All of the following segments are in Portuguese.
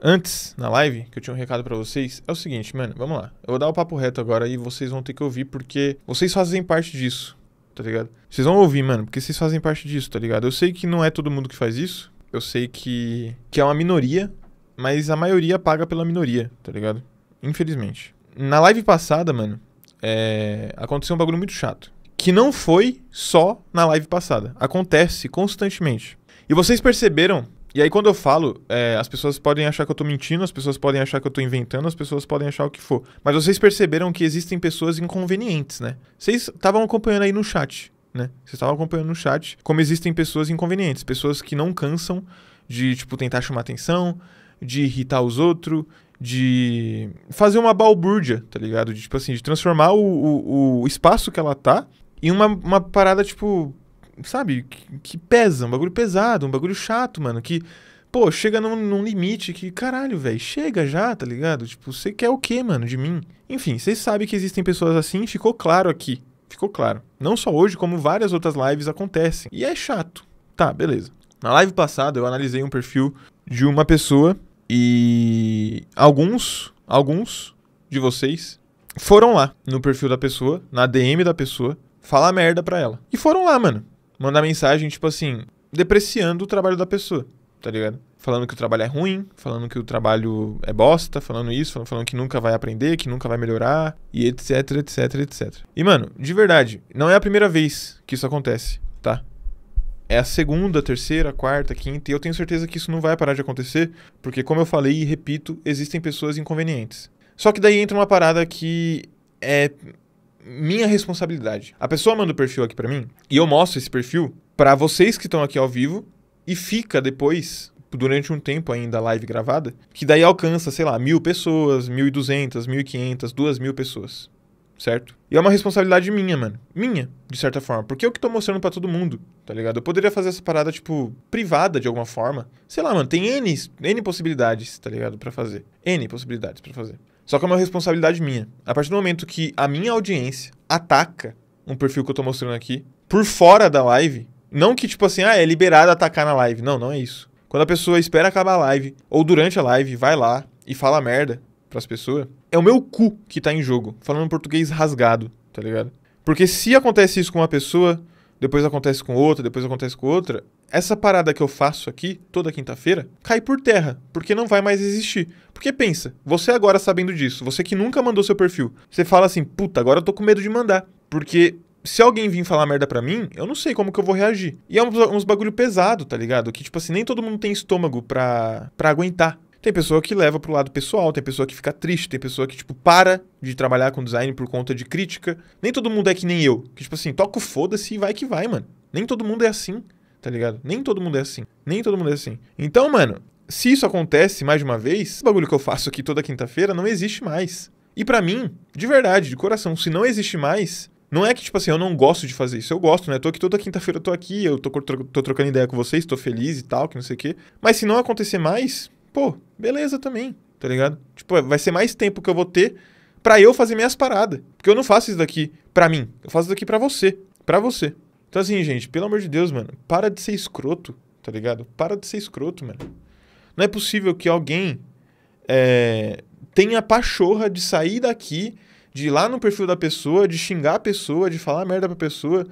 antes na live, que eu tinha um recado para vocês, é o seguinte, mano, vamos lá. Eu vou dar o papo reto agora e vocês vão ter que ouvir porque vocês fazem parte disso, tá ligado? Vocês vão ouvir, mano, porque vocês fazem parte disso, tá ligado? Eu sei que não é todo mundo que faz isso. Eu sei que que é uma minoria, mas a maioria paga pela minoria, tá ligado? Infelizmente. Na live passada, mano, é... aconteceu um bagulho muito chato. Que não foi só na live passada. Acontece constantemente. E vocês perceberam e aí, quando eu falo, é, as pessoas podem achar que eu tô mentindo, as pessoas podem achar que eu tô inventando, as pessoas podem achar o que for. Mas vocês perceberam que existem pessoas inconvenientes, né? Vocês estavam acompanhando aí no chat, né? Vocês estavam acompanhando no chat como existem pessoas inconvenientes, pessoas que não cansam de, tipo, tentar chamar atenção, de irritar os outros, de fazer uma balbúrdia, tá ligado? De, tipo assim, de transformar o, o, o espaço que ela tá em uma, uma parada, tipo, sabe, que, que, pesa, um bagulho pesado, um bagulho chato, mano, que, pô, chega num, num limite que, caralho, velho, chega já, tá ligado? Tipo, você quer o quê, mano, de mim? Enfim, vocês sabem que existem pessoas assim, ficou claro aqui, ficou claro. Não só hoje, como várias outras lives acontecem. E é chato. Tá, beleza. Na live passada eu analisei um perfil de uma pessoa e alguns, alguns de vocês foram lá no perfil da pessoa, na DM da pessoa, falar merda pra ela. E foram lá, mano mandar mensagem, tipo assim, depreciando o trabalho da pessoa, tá ligado? Falando que o trabalho é ruim, falando que o trabalho é bosta, falando isso, falando que nunca vai aprender, que nunca vai melhorar, e etc, etc, etc. E, mano, de verdade, não é a primeira vez que isso acontece, tá? É a segunda, terceira, quarta, quinta, e eu tenho certeza que isso não vai parar de acontecer, porque, como eu falei e repito, existem pessoas inconvenientes. Só que daí entra uma parada que é minha responsabilidade. A pessoa manda o perfil aqui para mim e eu mostro esse perfil para vocês que estão aqui ao vivo e fica depois durante um tempo ainda live gravada, que daí alcança, sei lá, mil pessoas, mil e duzentas, mil e quinhentas, duas mil pessoas, certo? E é uma responsabilidade minha, mano. Minha, de certa forma. Porque eu é que tô mostrando para todo mundo, tá ligado? Eu poderia fazer essa parada, tipo, privada de alguma forma. Sei lá, mano, tem N, N possibilidades, tá ligado? para fazer. N possibilidades para fazer. Só que é uma responsabilidade minha. A partir do momento que a minha audiência ataca um perfil que eu tô mostrando aqui por fora da live, não que tipo assim, ah, é liberado atacar na live. Não, não é isso. Quando a pessoa espera acabar a live ou durante a live vai lá e fala merda pras pessoas, é o meu cu que tá em jogo, falando português rasgado, tá ligado? Porque se acontece isso com uma pessoa, depois acontece com outra, depois acontece com outra, essa parada que eu faço aqui toda quinta-feira cai por terra, porque não vai mais existir. Porque pensa, você agora sabendo disso, você que nunca mandou seu perfil, você fala assim: "Puta, agora eu tô com medo de mandar", porque se alguém vir falar merda pra mim, eu não sei como que eu vou reagir. E é uns, uns bagulho pesado, tá ligado? Que, tipo assim, nem todo mundo tem estômago pra, pra aguentar. Tem pessoa que leva pro lado pessoal, tem pessoa que fica triste, tem pessoa que, tipo, para de trabalhar com design por conta de crítica. Nem todo mundo é que nem eu. Que, tipo assim, toca o foda-se e vai que vai, mano. Nem todo mundo é assim, tá ligado? Nem todo mundo é assim. Nem todo mundo é assim. Então, mano, se isso acontece mais de uma vez, esse bagulho que eu faço aqui toda quinta-feira não existe mais. E para mim, de verdade, de coração, se não existe mais, não é que, tipo assim, eu não gosto de fazer isso. Eu gosto, né? Tô aqui toda quinta-feira, eu tô aqui, eu tô, tô, trocando ideia com vocês, tô feliz e tal, que não sei o quê. Mas se não acontecer mais, pô, beleza também, tá ligado? Tipo, é, vai ser mais tempo que eu vou ter para eu fazer minhas paradas. Porque eu não faço isso daqui para mim, eu faço isso daqui para você, para você. Então assim, gente, pelo amor de Deus, mano, para de ser escroto, tá ligado? Para de ser escroto, mano. Não é possível que alguém é, tenha pachorra de sair daqui, de ir lá no perfil da pessoa, de xingar a pessoa, de falar merda pra pessoa.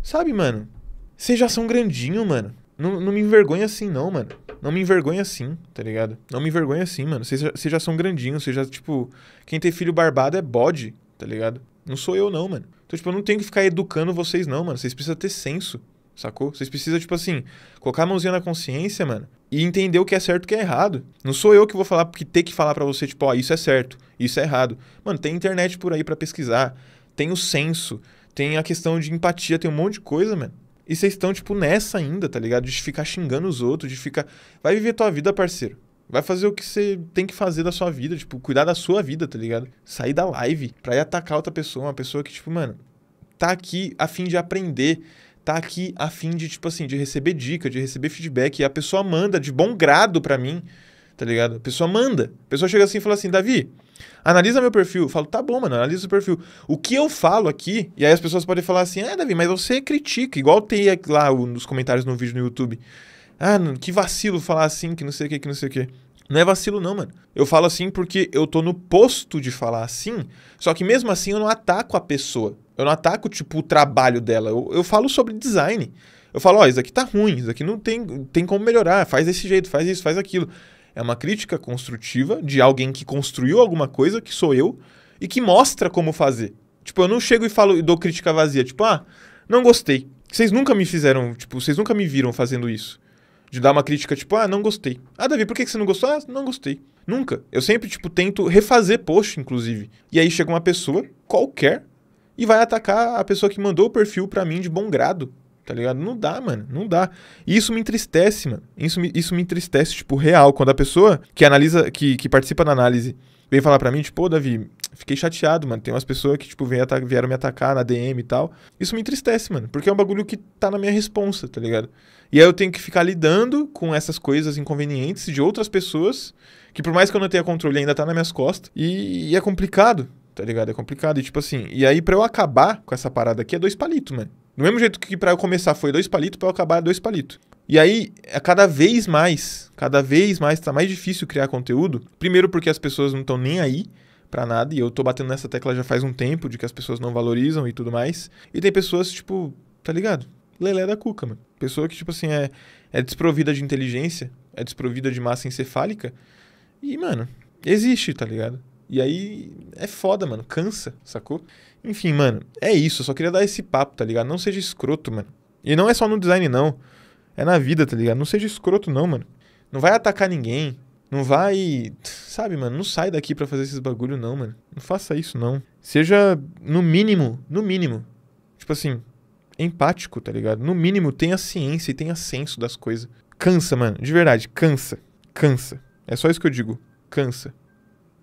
Sabe, mano? Vocês já são grandinho, mano. Não, não me envergonha assim, não, mano. Não me envergonha assim, tá ligado? Não me envergonha assim, mano. Vocês já, vocês já são grandinhos, vocês já, tipo. Quem tem filho barbado é bode, tá ligado? Não sou eu, não, mano. Então, tipo, eu não tenho que ficar educando vocês, não, mano. Vocês precisam ter senso, sacou? Vocês precisam, tipo assim, colocar a mãozinha na consciência, mano, e entender o que é certo e o que é errado. Não sou eu que vou falar, porque ter que falar para você, tipo, ó, oh, isso é certo, isso é errado. Mano, tem internet por aí para pesquisar, tem o senso, tem a questão de empatia, tem um monte de coisa, mano. E vocês estão, tipo, nessa ainda, tá ligado? De ficar xingando os outros, de ficar. Vai viver tua vida, parceiro. Vai fazer o que você tem que fazer da sua vida, tipo, cuidar da sua vida, tá ligado? Sair da live pra ir atacar outra pessoa, uma pessoa que, tipo, mano, tá aqui a fim de aprender, tá aqui a fim de, tipo assim, de receber dica, de receber feedback. E a pessoa manda de bom grado pra mim, tá ligado? A pessoa manda. A pessoa chega assim e fala assim, Davi, Analisa meu perfil. Eu falo, tá bom, mano, analisa o perfil. O que eu falo aqui, e aí as pessoas podem falar assim, ah, Davi, mas você critica, igual tem lá nos comentários no vídeo no YouTube. Ah, que vacilo falar assim, que não sei o que, que não sei o que. Não é vacilo, não, mano. Eu falo assim porque eu tô no posto de falar assim, só que mesmo assim eu não ataco a pessoa. Eu não ataco, tipo, o trabalho dela. Eu, eu falo sobre design. Eu falo, ó, oh, isso aqui tá ruim, isso aqui não tem, tem como melhorar, faz desse jeito, faz isso, faz aquilo. É uma crítica construtiva de alguém que construiu alguma coisa, que sou eu, e que mostra como fazer. Tipo, eu não chego e falo e dou crítica vazia, tipo, ah, não gostei. Vocês nunca me fizeram, tipo, vocês nunca me viram fazendo isso. De dar uma crítica, tipo, ah, não gostei. Ah, Davi, por que você não gostou? Ah, não gostei. Nunca. Eu sempre, tipo, tento refazer post, inclusive. E aí chega uma pessoa, qualquer, e vai atacar a pessoa que mandou o perfil para mim de bom grado tá ligado? Não dá, mano, não dá. E isso me entristece, mano. Isso me, isso me entristece, tipo, real. Quando a pessoa que analisa, que, que participa da análise, vem falar para mim, tipo, ô, Davi, fiquei chateado, mano. Tem umas pessoas que, tipo, vieram me atacar na DM e tal. Isso me entristece, mano, porque é um bagulho que tá na minha responsa, tá ligado? E aí eu tenho que ficar lidando com essas coisas inconvenientes de outras pessoas, que por mais que eu não tenha controle, ainda tá nas minhas costas. E, e é complicado, tá ligado? É complicado. E tipo assim, e aí para eu acabar com essa parada aqui é dois palitos, mano. Do mesmo jeito que para eu começar foi dois palitos, para eu acabar é dois palitos. E aí, é cada vez mais, cada vez mais tá mais difícil criar conteúdo. Primeiro porque as pessoas não estão nem aí para nada, e eu tô batendo nessa tecla já faz um tempo de que as pessoas não valorizam e tudo mais. E tem pessoas tipo, tá ligado? Lelé da cuca, mano. Pessoa que tipo assim é é desprovida de inteligência, é desprovida de massa encefálica. E, mano, existe, tá ligado? E aí é foda, mano. Cansa, sacou? Enfim, mano, é isso. Eu só queria dar esse papo, tá ligado? Não seja escroto, mano. E não é só no design, não. É na vida, tá ligado? Não seja escroto, não, mano. Não vai atacar ninguém. Não vai. Sabe, mano? Não sai daqui para fazer esses bagulho, não, mano. Não faça isso, não. Seja, no mínimo, no mínimo. Tipo assim, empático, tá ligado? No mínimo, tenha ciência e tenha senso das coisas. Cansa, mano. De verdade, cansa. Cansa. É só isso que eu digo. Cansa.